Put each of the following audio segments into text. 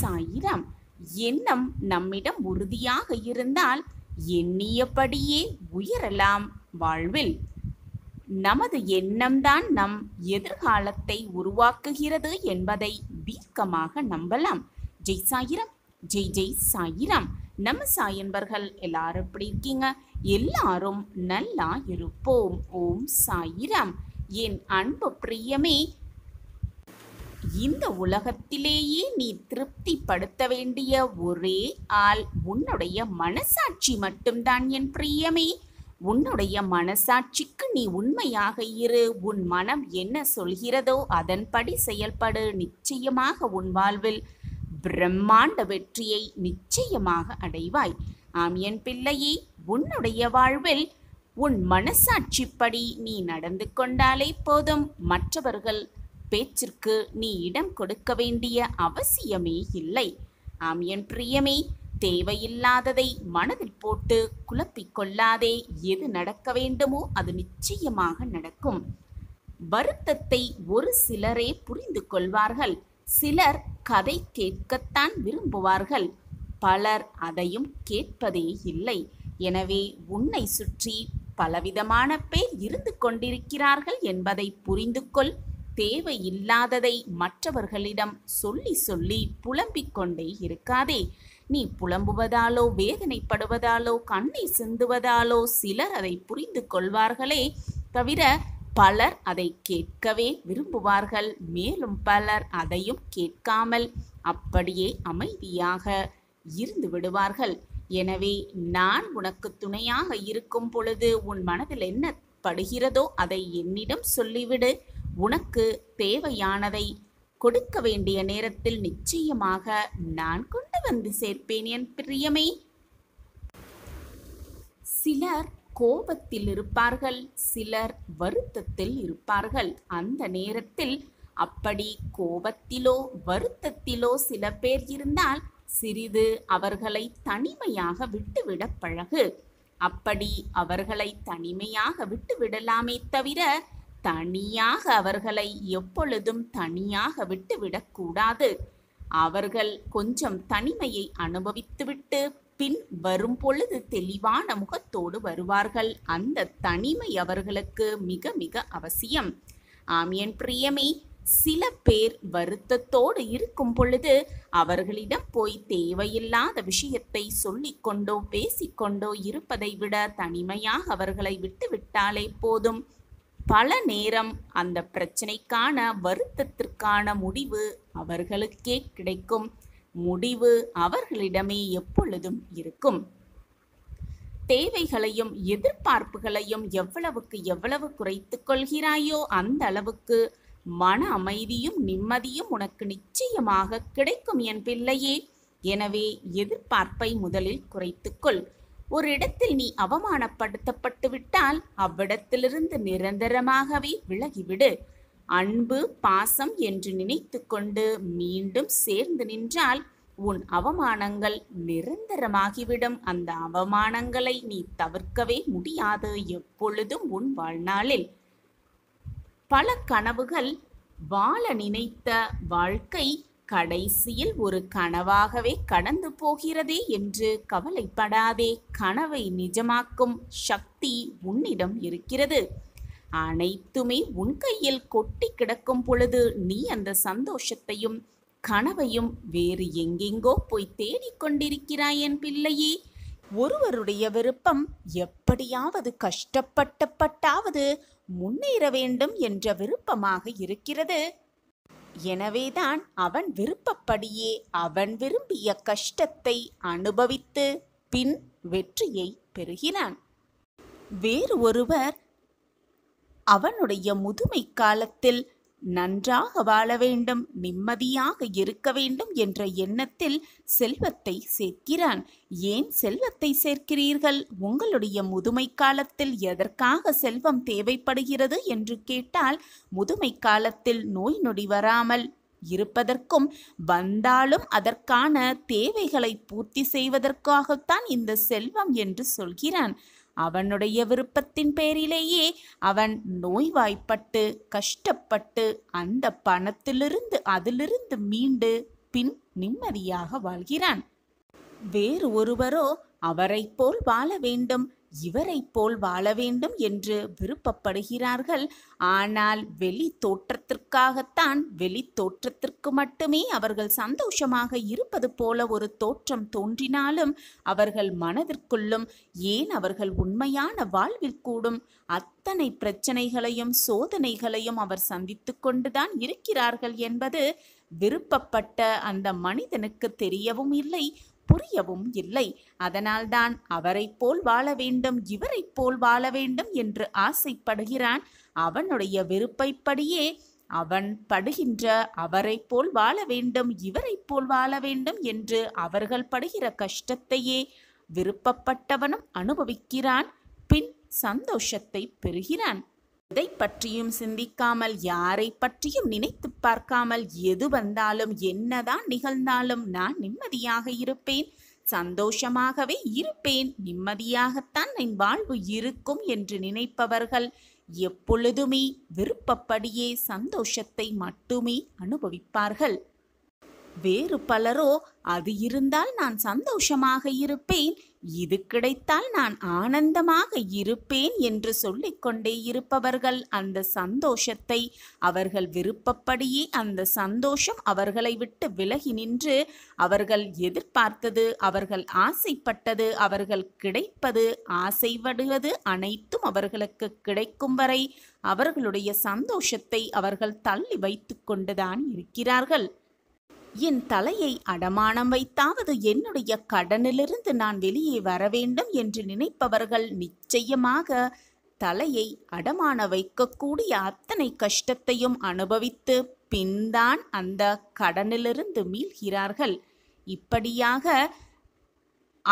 சாயிரம் எண்ணம் நம்மிடம் உறுதியாக இருந்தால் எண்ணியபடியே உயரலாம் வாழ்வில் நமது எண்ணம்தான் நம் எதிர்காலத்தை உருவாக்குகிறது என்பதை தீர்க்கமாக நம்பலாம் ஜெய் சாயிரம் ஜெய் ஜெய் சாயிரம் நம்ம சாயன்பர்கள் எல்லாரும் எப்படி இருக்கீங்க எல்லாரும் நல்லா இருப்போம் ஓம் சாயிரம் என் அன்பு பிரியமே இந்த உலகத்திலேயே நீ திருப்திப்படுத்த வேண்டிய ஒரே ஆள் உன்னுடைய மனசாட்சி மட்டும்தான் என் பிரியமே உன்னுடைய மனசாட்சிக்கு நீ உண்மையாக இரு உன் மனம் என்ன சொல்கிறதோ அதன்படி செயல்படு நிச்சயமாக உன் வாழ்வில் பிரம்மாண்ட வெற்றியை நிச்சயமாக அடைவாய் ஆம் என் பிள்ளையே உன்னுடைய வாழ்வில் உன் மனசாட்சிப்படி நீ நடந்து கொண்டாலே போதும் மற்றவர்கள் பேச்சிற்கு நீ இடம் கொடுக்க வேண்டிய அவசியமே இல்லை ஆம் என் பிரியமே தேவையில்லாததை மனதில் போட்டு குழப்பிக்கொள்ளாதே எது நடக்க வேண்டுமோ அது நிச்சயமாக நடக்கும் வருத்தத்தை ஒரு சிலரே புரிந்து கொள்வார்கள் சிலர் கதை கேட்கத்தான் விரும்புவார்கள் பலர் அதையும் கேட்பதே இல்லை எனவே உன்னை சுற்றி பலவிதமான பேர் இருந்து கொண்டிருக்கிறார்கள் என்பதை புரிந்து கொள் தேவையில்லாததை மற்றவர்களிடம் சொல்லி சொல்லி புலம்பிக் கொண்டே இருக்காதே நீ புலம்புவதாலோ வேதனைப்படுவதாலோ கண்ணை சிந்துவதாலோ சிலர் அதை புரிந்து கொள்வார்களே தவிர பலர் அதை கேட்கவே விரும்புவார்கள் மேலும் பலர் அதையும் கேட்காமல் அப்படியே அமைதியாக இருந்து விடுவார்கள் எனவே நான் உனக்கு துணையாக இருக்கும் பொழுது உன் மனதில் என்ன படுகிறதோ அதை என்னிடம் சொல்லிவிடு உனக்கு தேவையானதை கொடுக்க வேண்டிய நேரத்தில் நிச்சயமாக நான் கொண்டு வந்து சேர்ப்பேன் என் பிரியமே சிலர் கோபத்தில் இருப்பார்கள் சிலர் வருத்தத்தில் இருப்பார்கள் அந்த நேரத்தில் அப்படி கோபத்திலோ வருத்தத்திலோ சில பேர் இருந்தால் சிறிது அவர்களை தனிமையாக விட்டுவிட பழகு அப்படி அவர்களை தனிமையாக விட்டுவிடலாமே தவிர தனியாக அவர்களை எப்பொழுதும் தனியாக விட்டுவிடக்கூடாது அவர்கள் கொஞ்சம் தனிமையை அனுபவித்துவிட்டு பின் வரும் பொழுது தெளிவான முகத்தோடு வருவார்கள் அந்த தனிமை அவர்களுக்கு மிக மிக அவசியம் ஆம் என் பிரியமே சில பேர் வருத்தத்தோடு இருக்கும் பொழுது அவர்களிடம் போய் தேவையில்லாத விஷயத்தை சொல்லிக்கொண்டோ பேசிக்கொண்டோ இருப்பதை விட தனிமையாக அவர்களை விட்டுவிட்டாலே போதும் பல நேரம் அந்த பிரச்சனைக்கான வருத்தத்திற்கான முடிவு அவர்களுக்கே கிடைக்கும் முடிவு அவர்களிடமே எப்பொழுதும் இருக்கும் தேவைகளையும் எதிர்பார்ப்புகளையும் எவ்வளவுக்கு எவ்வளவு குறைத்து கொள்கிறாயோ அந்த அளவுக்கு மன அமைதியும் நிம்மதியும் உனக்கு நிச்சயமாக கிடைக்கும் என் பிள்ளையே எனவே எதிர்பார்ப்பை முதலில் குறைத்துக்கொள் ஒரு இடத்தில் நீ அவமானப்படுத்தப்பட்டு விட்டால் அவ்விடத்திலிருந்து நிரந்தரமாகவே விலகிவிடு அன்பு பாசம் என்று நினைத்து கொண்டு மீண்டும் சேர்ந்து நின்றால் உன் அவமானங்கள் நிரந்தரமாகிவிடும் அந்த அவமானங்களை நீ தவிர்க்கவே முடியாது எப்பொழுதும் உன் வாழ்நாளில் பல கனவுகள் வாழ நினைத்த வாழ்க்கை கடைசியில் ஒரு கனவாகவே கடந்து போகிறதே என்று கவலைப்படாதே கனவை நிஜமாக்கும் சக்தி உன்னிடம் இருக்கிறது அனைத்துமே உன் கையில் கொட்டி கிடக்கும் பொழுது நீ அந்த சந்தோஷத்தையும் கனவையும் வேறு எங்கெங்கோ போய் தேடிக்கொண்டிருக்கிறாய் என் பிள்ளையே ஒருவருடைய விருப்பம் எப்படியாவது கஷ்டப்பட்டப்பட்டாவது முன்னேற வேண்டும் என்ற விருப்பமாக இருக்கிறது எனவேதான் அவன் விருப்பப்படியே அவன் விரும்பிய கஷ்டத்தை அனுபவித்து பின் வெற்றியை பெறுகிறான் வேறு ஒருவர் அவனுடைய முதுமை காலத்தில் நன்றாக வாழ வேண்டும் நிம்மதியாக இருக்க வேண்டும் என்ற எண்ணத்தில் செல்வத்தை சேர்க்கிறான் ஏன் செல்வத்தை சேர்க்கிறீர்கள் உங்களுடைய முதுமை காலத்தில் எதற்காக செல்வம் தேவைப்படுகிறது என்று கேட்டால் முதுமை காலத்தில் நோய் நொடி வராமல் இருப்பதற்கும் வந்தாலும் அதற்கான தேவைகளை பூர்த்தி செய்வதற்காகத்தான் இந்த செல்வம் என்று சொல்கிறான் அவனுடைய விருப்பத்தின் பேரிலேயே அவன் நோய்வாய்ப்பட்டு கஷ்டப்பட்டு அந்த பணத்திலிருந்து அதிலிருந்து மீண்டு பின் நிம்மதியாக வாழ்கிறான் வேறு ஒருவரோ அவரை போல் வாழ வேண்டும் இவரைப் போல் வாழ வேண்டும் என்று விருப்பப்படுகிறார்கள் ஆனால் வெளி தோற்றத்திற்காகத்தான் வெளி தோற்றத்திற்கு மட்டுமே அவர்கள் சந்தோஷமாக இருப்பது போல ஒரு தோற்றம் தோன்றினாலும் அவர்கள் மனதிற்குள்ளும் ஏன் அவர்கள் உண்மையான வாழ்வில் கூடும் அத்தனை பிரச்சனைகளையும் சோதனைகளையும் அவர் சந்தித்து கொண்டுதான் இருக்கிறார்கள் என்பது விருப்பப்பட்ட அந்த மனிதனுக்கு தெரியவும் இல்லை புரியவும் இல்லை அதனால்தான் அவரைப் போல் வாழ வேண்டும் இவரைப் போல் வாழ வேண்டும் என்று ஆசைப்படுகிறான் அவனுடைய வெறுப்பைப்படியே அவன் படுகின்ற அவரை போல் வாழ வேண்டும் இவரை போல் வாழ வேண்டும் என்று அவர்கள் படுகிற கஷ்டத்தையே விருப்பப்பட்டவனும் அனுபவிக்கிறான் பின் சந்தோஷத்தை பெறுகிறான் எதை பற்றியும் சிந்திக்காமல் யாரை பற்றியும் நினைத்து பார்க்காமல் எது வந்தாலும் என்னதான் நிகழ்ந்தாலும் நான் நிம்மதியாக இருப்பேன் சந்தோஷமாகவே இருப்பேன் நிம்மதியாகத்தான் என் வாழ்வு இருக்கும் என்று நினைப்பவர்கள் எப்பொழுதுமே விருப்பப்படியே சந்தோஷத்தை மட்டுமே அனுபவிப்பார்கள் வேறு பலரோ அது இருந்தால் நான் சந்தோஷமாக இருப்பேன் இது கிடைத்தால் நான் ஆனந்தமாக இருப்பேன் என்று சொல்லிக்கொண்டே இருப்பவர்கள் அந்த சந்தோஷத்தை அவர்கள் விருப்பப்படியே அந்த சந்தோஷம் அவர்களை விட்டு விலகி நின்று அவர்கள் எதிர்பார்த்தது அவர்கள் ஆசைப்பட்டது அவர்கள் கிடைப்பது ஆசைப்படுவது அனைத்தும் அவர்களுக்கு கிடைக்கும் வரை அவர்களுடைய சந்தோஷத்தை அவர்கள் தள்ளி வைத்து கொண்டுதான் இருக்கிறார்கள் என் தலையை அடமானம் வைத்தாவது என்னுடைய கடனிலிருந்து நான் வெளியே வர வேண்டும் என்று நினைப்பவர்கள் நிச்சயமாக தலையை அடமான வைக்கக்கூடிய அத்தனை கஷ்டத்தையும் அனுபவித்து பின்தான் அந்த கடனிலிருந்து மீள்கிறார்கள் இப்படியாக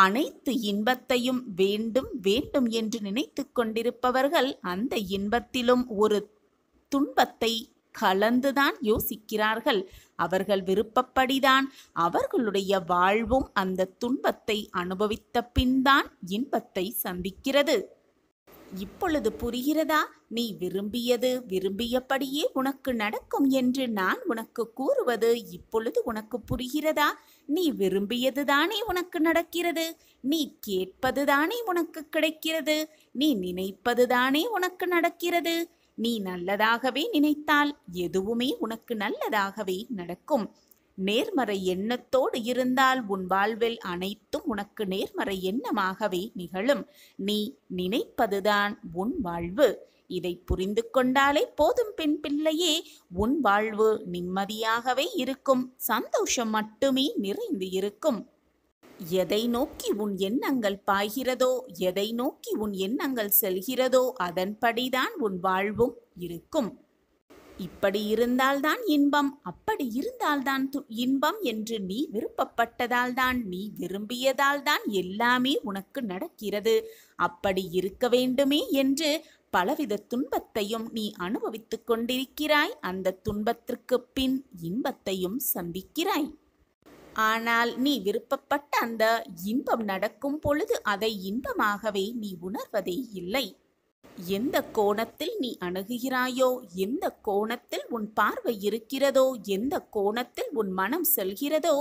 அனைத்து இன்பத்தையும் வேண்டும் வேண்டும் என்று நினைத்து கொண்டிருப்பவர்கள் அந்த இன்பத்திலும் ஒரு துன்பத்தை கலந்துதான் யோசிக்கிறார்கள் அவர்கள் விருப்பப்படிதான் அவர்களுடைய வாழ்வும் அந்த துன்பத்தை அனுபவித்த பின்தான் இன்பத்தை சந்திக்கிறது இப்பொழுது புரிகிறதா நீ விரும்பியது விரும்பியபடியே உனக்கு நடக்கும் என்று நான் உனக்கு கூறுவது இப்பொழுது உனக்கு புரிகிறதா நீ விரும்பியது தானே உனக்கு நடக்கிறது நீ கேட்பது தானே உனக்கு கிடைக்கிறது நீ நினைப்பது தானே உனக்கு நடக்கிறது நீ நல்லதாகவே நினைத்தால் எதுவுமே உனக்கு நல்லதாகவே நடக்கும் நேர்மறை எண்ணத்தோடு இருந்தால் உன் வாழ்வில் அனைத்தும் உனக்கு நேர்மறை எண்ணமாகவே நிகழும் நீ நினைப்பதுதான் உன் வாழ்வு இதை புரிந்து கொண்டாலே போதும் பெண் பிள்ளையே உன் வாழ்வு நிம்மதியாகவே இருக்கும் சந்தோஷம் மட்டுமே நிறைந்து இருக்கும் எதை நோக்கி உன் எண்ணங்கள் பாய்கிறதோ எதை நோக்கி உன் எண்ணங்கள் செல்கிறதோ அதன்படிதான் உன் வாழ்வும் இருக்கும் இப்படி இருந்தால்தான் இன்பம் அப்படி இருந்தால்தான் இன்பம் என்று நீ விருப்பப்பட்டதால்தான் நீ விரும்பியதால்தான் எல்லாமே உனக்கு நடக்கிறது அப்படி இருக்க வேண்டுமே என்று பலவித துன்பத்தையும் நீ அனுபவித்துக் கொண்டிருக்கிறாய் அந்த துன்பத்திற்கு பின் இன்பத்தையும் சந்திக்கிறாய் ஆனால் நீ விருப்பப்பட்ட அந்த இன்பம் நடக்கும் பொழுது அதை இன்பமாகவே நீ உணர்வதே இல்லை எந்த கோணத்தில் நீ அணுகுகிறாயோ எந்த கோணத்தில் உன் பார்வை இருக்கிறதோ எந்த கோணத்தில் உன் மனம் செல்கிறதோ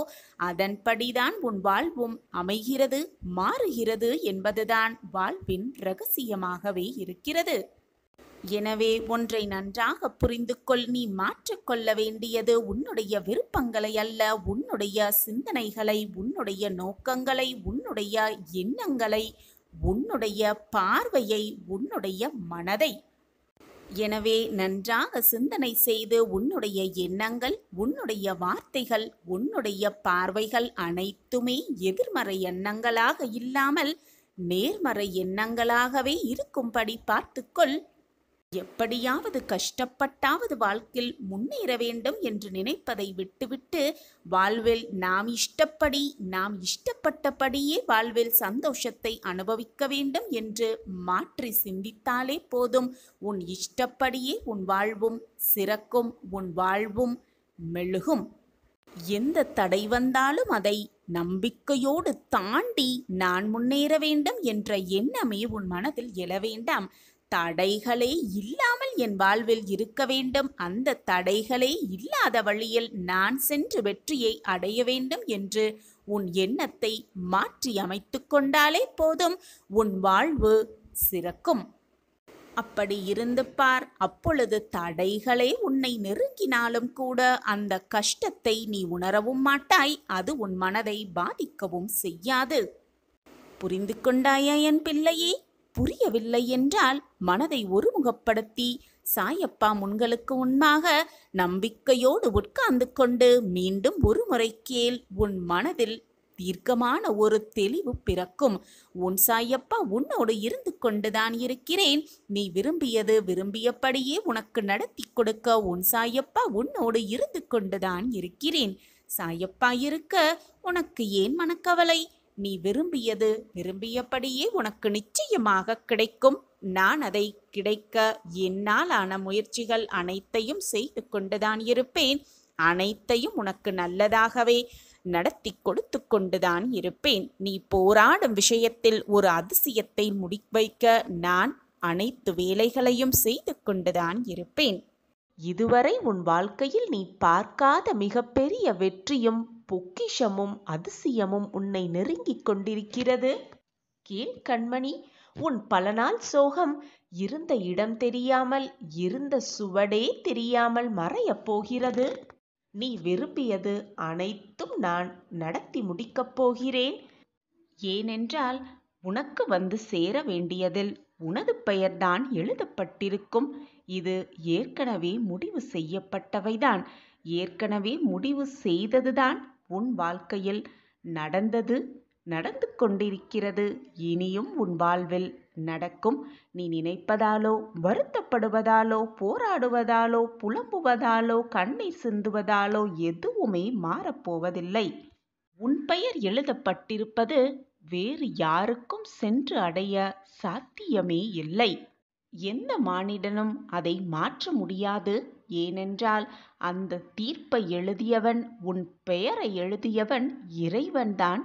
அதன்படிதான் உன் வாழ்வும் அமைகிறது மாறுகிறது என்பதுதான் வாழ்வின் ரகசியமாகவே இருக்கிறது எனவே ஒன்றை நன்றாக புரிந்து கொள் நீ மாற்றிக்கொள்ள வேண்டியது உன்னுடைய விருப்பங்களை அல்ல உன்னுடைய சிந்தனைகளை உன்னுடைய நோக்கங்களை உன்னுடைய எண்ணங்களை உன்னுடைய பார்வையை உன்னுடைய மனதை எனவே நன்றாக சிந்தனை செய்து உன்னுடைய எண்ணங்கள் உன்னுடைய வார்த்தைகள் உன்னுடைய பார்வைகள் அனைத்துமே எதிர்மறை எண்ணங்களாக இல்லாமல் நேர்மறை எண்ணங்களாகவே இருக்கும்படி பார்த்துக்கொள் எப்படியாவது கஷ்டப்பட்டாவது வாழ்க்கையில் முன்னேற வேண்டும் என்று நினைப்பதை விட்டுவிட்டு வாழ்வில் நாம் இஷ்டப்படி நாம் இஷ்டப்பட்டபடியே வாழ்வில் சந்தோஷத்தை அனுபவிக்க வேண்டும் என்று மாற்றி சிந்தித்தாலே போதும் உன் இஷ்டப்படியே உன் வாழ்வும் சிறக்கும் உன் வாழ்வும் மெழுகும் எந்த தடை வந்தாலும் அதை நம்பிக்கையோடு தாண்டி நான் முன்னேற வேண்டும் என்ற எண்ணமே உன் மனதில் எழ வேண்டாம் தடைகளே இல்லாமல் என் வாழ்வில் இருக்க வேண்டும் அந்த தடைகளே இல்லாத வழியில் நான் சென்று வெற்றியை அடைய வேண்டும் என்று உன் எண்ணத்தை மாற்றி அமைத்து கொண்டாலே போதும் உன் வாழ்வு சிறக்கும் அப்படி இருந்து பார் அப்பொழுது தடைகளே உன்னை நெருங்கினாலும் கூட அந்த கஷ்டத்தை நீ உணரவும் மாட்டாய் அது உன் மனதை பாதிக்கவும் செய்யாது புரிந்து கொண்டாயா என் பிள்ளையே புரியவில்லை என்றால் மனதை ஒருமுகப்படுத்தி சாயப்பா முன்களுக்கு முன்பாக நம்பிக்கையோடு உட்கார்ந்து கொண்டு மீண்டும் ஒரு முறை கேள் உன் மனதில் தீர்க்கமான ஒரு தெளிவு பிறக்கும் உன் சாயப்பா உன்னோடு இருந்து கொண்டுதான் இருக்கிறேன் நீ விரும்பியது விரும்பியபடியே உனக்கு நடத்தி கொடுக்க உன் சாயப்பா உன்னோடு இருந்து கொண்டுதான் இருக்கிறேன் சாயப்பா இருக்க உனக்கு ஏன் மனக்கவலை நீ விரும்பியது விரும்பியபடியே உனக்கு நிச்சயமாக கிடைக்கும் நான் அதை கிடைக்க என்னால் ஆன முயற்சிகள் அனைத்தையும் செய்து கொண்டுதான் இருப்பேன் அனைத்தையும் உனக்கு நல்லதாகவே நடத்தி கொடுத்து கொண்டுதான் இருப்பேன் நீ போராடும் விஷயத்தில் ஒரு அதிசயத்தை முடிவைக்க நான் அனைத்து வேலைகளையும் செய்து கொண்டுதான் இருப்பேன் இதுவரை உன் வாழ்க்கையில் நீ பார்க்காத மிகப்பெரிய வெற்றியும் பொக்கிஷமும் அதிசயமும் உன்னை நெருங்கிக் கொண்டிருக்கிறது கேள் கண்மணி உன் பல நாள் சோகம் இருந்த இடம் தெரியாமல் இருந்த சுவடே தெரியாமல் மறையப் போகிறது நீ விரும்பியது அனைத்தும் நான் நடத்தி முடிக்கப் போகிறேன் ஏனென்றால் உனக்கு வந்து சேர வேண்டியதில் உனது பெயர்தான் எழுதப்பட்டிருக்கும் இது ஏற்கனவே முடிவு செய்யப்பட்டவைதான் ஏற்கனவே முடிவு செய்ததுதான் உன் வாழ்க்கையில் நடந்தது நடந்து கொண்டிருக்கிறது இனியும் உன் வாழ்வில் நடக்கும் நீ நினைப்பதாலோ வருத்தப்படுவதாலோ போராடுவதாலோ புலம்புவதாலோ கண்ணீர் சிந்துவதாலோ எதுவுமே மாறப்போவதில்லை உன் பெயர் எழுதப்பட்டிருப்பது வேறு யாருக்கும் சென்று அடைய சாத்தியமே இல்லை எந்த மானிடனும் அதை மாற்ற முடியாது ஏனென்றால் அந்த தீர்ப்பை எழுதியவன் உன் பெயரை எழுதியவன் இறைவன்தான்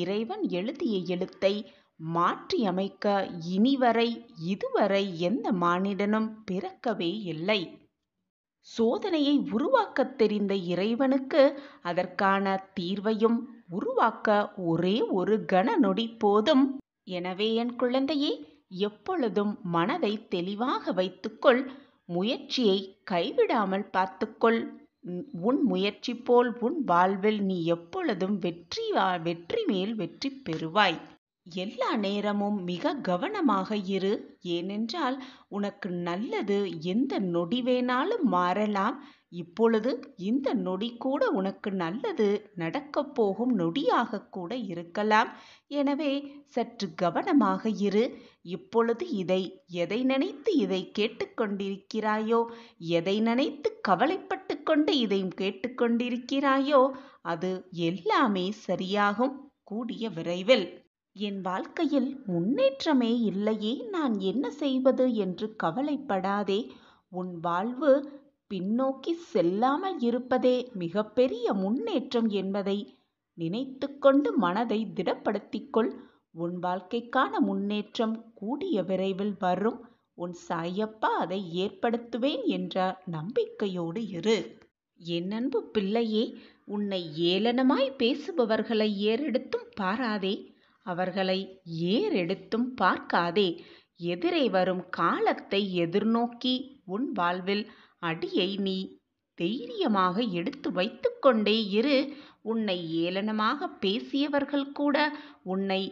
இறைவன் எழுதிய எழுத்தை மாற்றியமைக்க இனிவரை இதுவரை எந்த மானிடனும் பிறக்கவே இல்லை சோதனையை உருவாக்கத் தெரிந்த இறைவனுக்கு அதற்கான தீர்வையும் உருவாக்க ஒரே ஒரு கன நொடி போதும் எனவே என் குழந்தையே எப்பொழுதும் மனதை தெளிவாக வைத்துக்கொள் முயற்சியை கைவிடாமல் பார்த்துக்கொள் உன் முயற்சி போல் உன் வாழ்வில் நீ எப்பொழுதும் வெற்றி வெற்றி மேல் வெற்றி பெறுவாய் எல்லா நேரமும் மிக கவனமாக இரு ஏனென்றால் உனக்கு நல்லது எந்த நொடி வேணாலும் மாறலாம் இப்பொழுது இந்த நொடி கூட உனக்கு நல்லது நடக்கப் போகும் நொடியாக கூட இருக்கலாம் எனவே சற்று கவனமாக இரு இப்பொழுது இதை எதை நினைத்து இதை கேட்டுக்கொண்டிருக்கிறாயோ எதை நினைத்து கவலைப்பட்டு கொண்டு இதை கேட்டுக்கொண்டிருக்கிறாயோ அது எல்லாமே சரியாகும் கூடிய விரைவில் என் வாழ்க்கையில் முன்னேற்றமே இல்லையே நான் என்ன செய்வது என்று கவலைப்படாதே உன் வாழ்வு பின்னோக்கி செல்லாமல் இருப்பதே மிகப்பெரிய முன்னேற்றம் என்பதை நினைத்து கொண்டு மனதை திடப்படுத்திக்கொள் உன் வாழ்க்கைக்கான முன்னேற்றம் கூடிய விரைவில் வரும் உன் சாயப்பா அதை ஏற்படுத்துவேன் என்ற நம்பிக்கையோடு இரு என் அன்பு பிள்ளையே உன்னை ஏளனமாய் பேசுபவர்களை ஏறெடுத்தும் பாராதே அவர்களை ஏறெடுத்தும் பார்க்காதே எதிரே வரும் காலத்தை எதிர்நோக்கி உன் வாழ்வில் அடியை நீ தைரியமாக எடுத்து வைத்து கொண்டே இரு உன்னை ஏளனமாக பேசியவர்கள் கூட உன்னை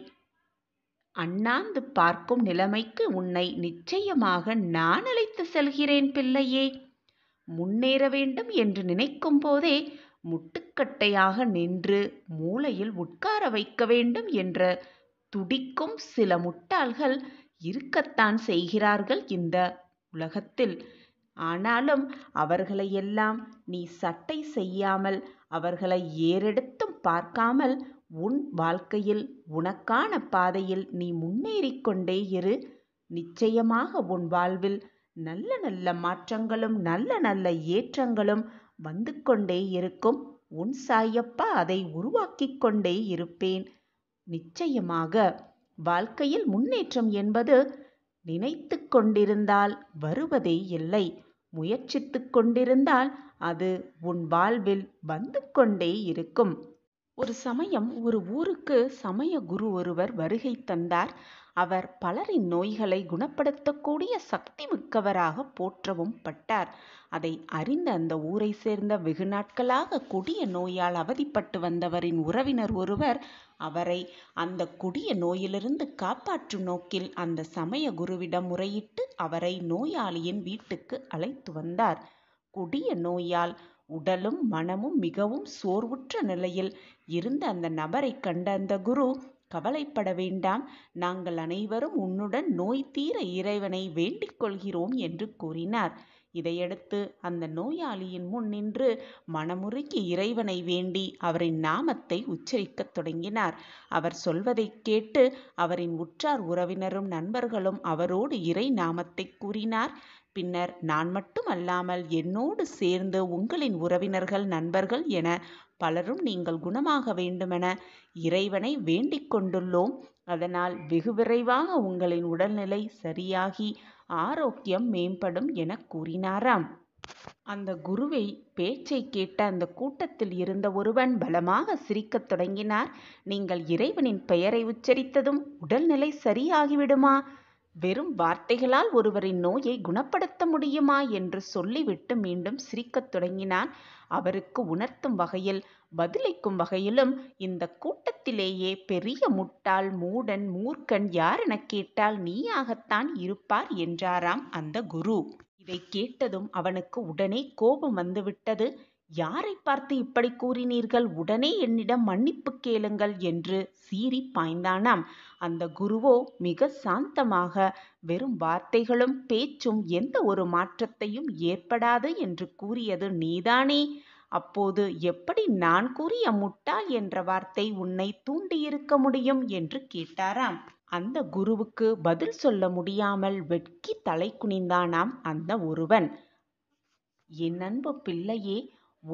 அண்ணாந்து பார்க்கும் நிலைமைக்கு உன்னை நிச்சயமாக நான் அழைத்து செல்கிறேன் பிள்ளையே முன்னேற வேண்டும் என்று நினைக்கும் போதே முட்டுக்கட்டையாக நின்று மூளையில் உட்கார வைக்க வேண்டும் என்ற துடிக்கும் சில முட்டாள்கள் இருக்கத்தான் செய்கிறார்கள் இந்த உலகத்தில் ஆனாலும் அவர்களையெல்லாம் நீ சட்டை செய்யாமல் அவர்களை ஏறெடுத்தும் பார்க்காமல் உன் வாழ்க்கையில் உனக்கான பாதையில் நீ முன்னேறிக்கொண்டே இரு நிச்சயமாக உன் வாழ்வில் நல்ல நல்ல மாற்றங்களும் நல்ல நல்ல ஏற்றங்களும் வந்து கொண்டே இருக்கும் உன் சாயப்பா அதை உருவாக்கி கொண்டே இருப்பேன் நிச்சயமாக வாழ்க்கையில் முன்னேற்றம் என்பது நினைத்து கொண்டிருந்தால் வருவதே இல்லை முயற்சித்துக் கொண்டிருந்தால் அது உன் வாழ்வில் வந்து கொண்டே இருக்கும் ஒரு சமயம் ஒரு ஊருக்கு சமய குரு ஒருவர் வருகை தந்தார் அவர் பலரின் நோய்களை குணப்படுத்தக்கூடிய சக்தி மிக்கவராக போற்றவும் பட்டார் அதை அறிந்த அந்த ஊரை சேர்ந்த வெகு நாட்களாக கொடிய நோயால் அவதிப்பட்டு வந்தவரின் உறவினர் ஒருவர் அவரை அந்த கொடிய நோயிலிருந்து காப்பாற்றும் நோக்கில் அந்த சமய குருவிடம் முறையிட்டு அவரை நோயாளியின் வீட்டுக்கு அழைத்து வந்தார் கொடிய நோயால் உடலும் மனமும் மிகவும் சோர்வுற்ற நிலையில் இருந்த அந்த நபரை கண்ட அந்த குரு கவலைப்பட வேண்டாம் நாங்கள் அனைவரும் உன்னுடன் நோய் தீர இறைவனை வேண்டிக் கொள்கிறோம் என்று கூறினார் இதையடுத்து அந்த நோயாளியின் முன் நின்று மனமுருகி இறைவனை வேண்டி அவரின் நாமத்தை உச்சரிக்கத் தொடங்கினார் அவர் சொல்வதை கேட்டு அவரின் உற்றார் உறவினரும் நண்பர்களும் அவரோடு இறை நாமத்தை கூறினார் பின்னர் நான் மட்டும் அல்லாமல் என்னோடு சேர்ந்து உங்களின் உறவினர்கள் நண்பர்கள் என பலரும் நீங்கள் குணமாக வேண்டுமென இறைவனை வேண்டிக் கொண்டுள்ளோம் அதனால் வெகு விரைவாக உங்களின் உடல்நிலை சரியாகி ஆரோக்கியம் மேம்படும் என கூறினாராம் அந்த குருவை பேச்சை கேட்ட அந்த கூட்டத்தில் இருந்த ஒருவன் பலமாக சிரிக்கத் தொடங்கினார் நீங்கள் இறைவனின் பெயரை உச்சரித்ததும் உடல்நிலை சரியாகிவிடுமா வெறும் வார்த்தைகளால் ஒருவரின் நோயை குணப்படுத்த முடியுமா என்று சொல்லிவிட்டு மீண்டும் சிரிக்கத் தொடங்கினான் அவருக்கு உணர்த்தும் வகையில் பதிலளிக்கும் வகையிலும் இந்த கூட்டத்திலேயே பெரிய முட்டாள் மூடன் மூர்க்கன் யாரென கேட்டால் நீயாகத்தான் இருப்பார் என்றாராம் அந்த குரு இதை கேட்டதும் அவனுக்கு உடனே கோபம் வந்துவிட்டது யாரை பார்த்து இப்படி கூறினீர்கள் உடனே என்னிடம் மன்னிப்பு கேளுங்கள் என்று சீறி பாய்ந்தானாம் அந்த குருவோ மிக சாந்தமாக வெறும் வார்த்தைகளும் பேச்சும் எந்த ஒரு மாற்றத்தையும் ஏற்படாது என்று கூறியது நீதானே அப்போது எப்படி நான் கூறிய முட்டாள் என்ற வார்த்தை உன்னை தூண்டியிருக்க முடியும் என்று கேட்டாராம் அந்த குருவுக்கு பதில் சொல்ல முடியாமல் வெட்கி தலை குனிந்தானாம் அந்த ஒருவன் என் அன்பு பிள்ளையே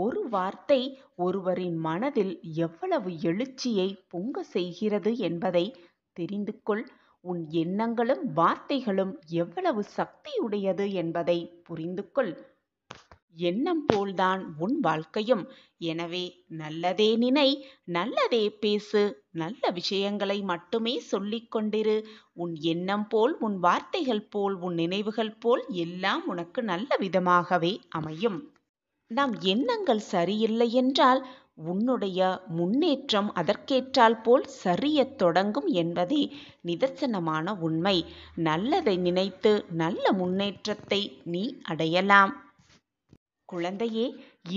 ஒரு வார்த்தை ஒருவரின் மனதில் எவ்வளவு எழுச்சியை பொங்க செய்கிறது என்பதை தெரிந்து கொள் உன் எண்ணங்களும் வார்த்தைகளும் எவ்வளவு சக்தியுடையது என்பதை புரிந்து கொள் எண்ணம் போல்தான் உன் வாழ்க்கையும் எனவே நல்லதே நினை நல்லதே பேசு நல்ல விஷயங்களை மட்டுமே சொல்லிக் கொண்டிரு உன் எண்ணம் போல் உன் வார்த்தைகள் போல் உன் நினைவுகள் போல் எல்லாம் உனக்கு நல்ல விதமாகவே அமையும் நம் எண்ணங்கள் சரியில்லை என்றால் உன்னுடைய முன்னேற்றம் அதற்கேற்றால் போல் சரியத் தொடங்கும் என்பதே நிதர்சனமான உண்மை நல்லதை நினைத்து நல்ல முன்னேற்றத்தை நீ அடையலாம் குழந்தையே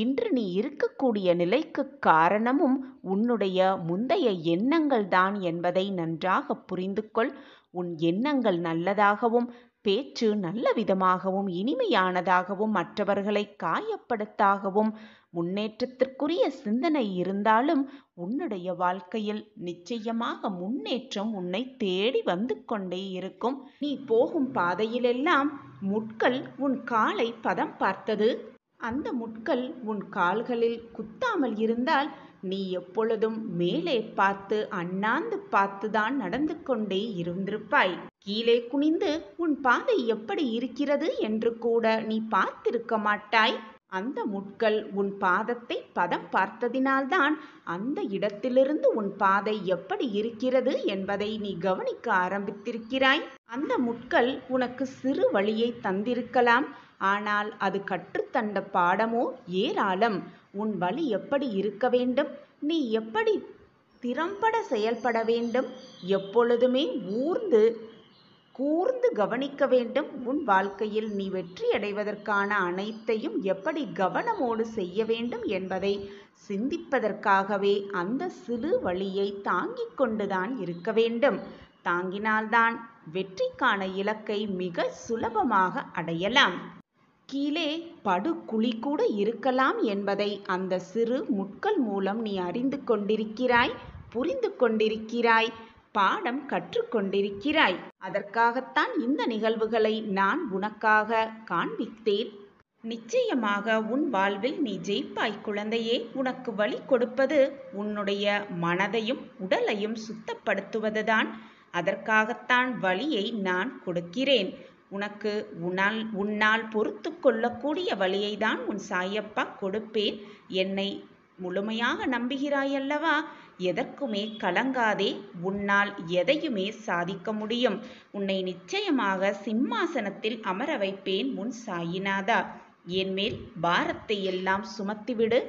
இன்று நீ இருக்கக்கூடிய நிலைக்கு காரணமும் உன்னுடைய முந்தைய எண்ணங்கள் தான் என்பதை நன்றாக புரிந்து கொள் உன் எண்ணங்கள் நல்லதாகவும் பேச்சு நல்ல விதமாகவும் இனிமையானதாகவும் மற்றவர்களை காயப்படுத்தாகவும் முன்னேற்றத்திற்குரிய சிந்தனை இருந்தாலும் உன்னுடைய வாழ்க்கையில் நிச்சயமாக முன்னேற்றம் உன்னை தேடி வந்து கொண்டே இருக்கும் நீ போகும் பாதையிலெல்லாம் முட்கள் உன் காலை பதம் பார்த்தது அந்த முட்கள் உன் கால்களில் குத்தாமல் இருந்தால் நீ எப்பொழுதும் மேலே பார்த்து அண்ணாந்து பார்த்துதான் நடந்து கொண்டே இருந்திருப்பாய் கீழே குனிந்து உன் பாதை எப்படி இருக்கிறது என்று கூட நீ பார்த்திருக்க மாட்டாய் அந்த முட்கள் உன் பாதத்தை பதம் பார்த்ததினால்தான் அந்த இடத்திலிருந்து உன் பாதை எப்படி இருக்கிறது என்பதை நீ கவனிக்க ஆரம்பித்திருக்கிறாய் அந்த முட்கள் உனக்கு சிறு வழியை தந்திருக்கலாம் ஆனால் அது கற்றுத்தண்ட பாடமோ ஏராளம் உன் வழி எப்படி இருக்க வேண்டும் நீ எப்படி திறம்பட செயல்பட வேண்டும் எப்பொழுதுமே ஊர்ந்து கூர்ந்து கவனிக்க வேண்டும் உன் வாழ்க்கையில் நீ வெற்றியடைவதற்கான அனைத்தையும் எப்படி கவனமோடு செய்ய வேண்டும் என்பதை சிந்திப்பதற்காகவே அந்த சிறு வழியை தாங்கிக் கொண்டுதான் இருக்க வேண்டும் தாங்கினால்தான் வெற்றிக்கான இலக்கை மிக சுலபமாக அடையலாம் கீழே படுகுழி கூட இருக்கலாம் என்பதை அந்த சிறு முட்கள் மூலம் நீ அறிந்து கொண்டிருக்கிறாய் புரிந்து கொண்டிருக்கிறாய் பாடம் கற்றுக்கொண்டிருக்கிறாய் அதற்காகத்தான் இந்த நிகழ்வுகளை நான் உனக்காக காண்பித்தேன் நிச்சயமாக உன் வாழ்வில் நீ ஜெயிப்பாய் குழந்தையே உனக்கு வழி கொடுப்பது உன்னுடைய மனதையும் உடலையும் சுத்தப்படுத்துவதுதான் அதற்காகத்தான் வழியை நான் கொடுக்கிறேன் உனக்கு உனால் உன்னால் பொறுத்து கொள்ளக்கூடிய வழியை தான் உன் சாயப்பா கொடுப்பேன் என்னை முழுமையாக நம்புகிறாயல்லவா எதற்குமே கலங்காதே உன்னால் எதையுமே சாதிக்க முடியும் உன்னை நிச்சயமாக சிம்மாசனத்தில் அமர வைப்பேன் உன் சாயிநாதா என்மேல் பாரத்தை எல்லாம் சுமத்திவிடு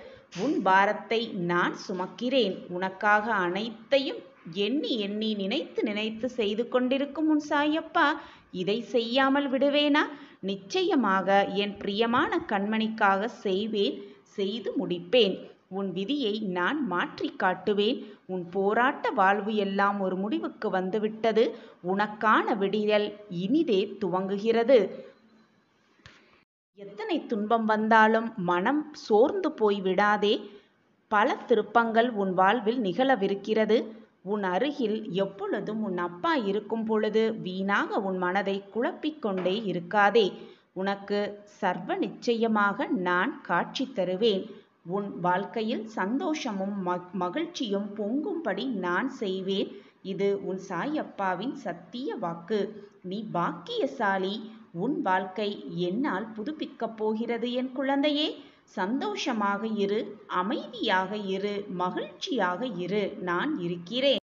உன் பாரத்தை நான் சுமக்கிறேன் உனக்காக அனைத்தையும் எண்ணி எண்ணி நினைத்து நினைத்து செய்து கொண்டிருக்கும் உன் சாயப்பா இதை செய்யாமல் விடுவேனா நிச்சயமாக என் பிரியமான கண்மணிக்காக செய்வேன் செய்து முடிப்பேன் உன் விதியை நான் மாற்றி காட்டுவேன் உன் போராட்ட வாழ்வு எல்லாம் ஒரு முடிவுக்கு வந்துவிட்டது உனக்கான விடியல் இனிதே துவங்குகிறது எத்தனை துன்பம் வந்தாலும் மனம் சோர்ந்து போய் விடாதே பல திருப்பங்கள் உன் வாழ்வில் நிகழவிருக்கிறது உன் அருகில் எப்பொழுதும் உன் அப்பா இருக்கும் பொழுது வீணாக உன் மனதை குழப்பிக்கொண்டே இருக்காதே உனக்கு சர்வ நிச்சயமாக நான் காட்சி தருவேன் உன் வாழ்க்கையில் சந்தோஷமும் மகிழ்ச்சியும் பொங்கும்படி நான் செய்வேன் இது உன் சாயப்பாவின் சத்திய வாக்கு நீ பாக்கியசாலி உன் வாழ்க்கை என்னால் புதுப்பிக்கப் போகிறது என் குழந்தையே சந்தோஷமாக இரு அமைதியாக இரு மகிழ்ச்சியாக இரு நான் இருக்கிறேன்